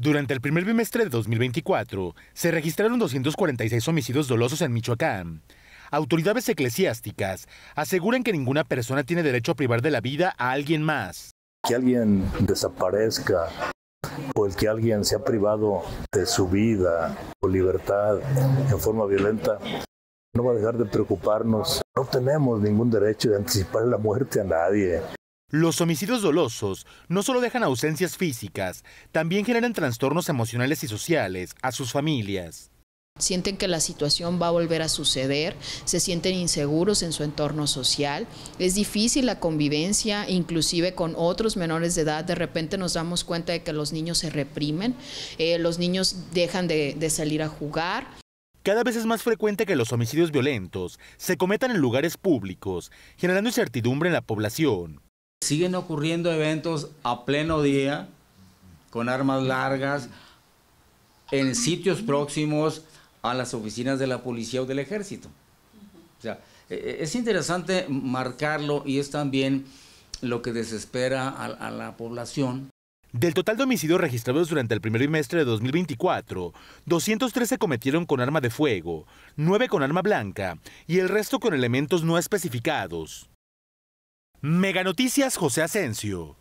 Durante el primer bimestre de 2024, se registraron 246 homicidios dolosos en Michoacán. Autoridades eclesiásticas aseguran que ninguna persona tiene derecho a privar de la vida a alguien más. Que alguien desaparezca o el que alguien sea privado de su vida o libertad en forma violenta no va a dejar de preocuparnos. No tenemos ningún derecho de anticipar la muerte a nadie. Los homicidios dolosos no solo dejan ausencias físicas, también generan trastornos emocionales y sociales a sus familias. Sienten que la situación va a volver a suceder, se sienten inseguros en su entorno social, es difícil la convivencia, inclusive con otros menores de edad, de repente nos damos cuenta de que los niños se reprimen, eh, los niños dejan de salir a jugar. Cada vez es más frecuente que los homicidios violentos se cometan en lugares públicos, generando incertidumbre en la población. Siguen ocurriendo eventos a pleno día, con armas largas, en sitios próximos a las oficinas de la policía o del ejército. O sea, e, e, es interesante marcarlo y es también lo que desespera a, la población. Del total de homicidios registrados durante el primer trimestre de 2024, 213 se cometieron con arma de fuego, 9 con arma blanca y el resto con elementos no especificados. Mega Noticias José Asensio.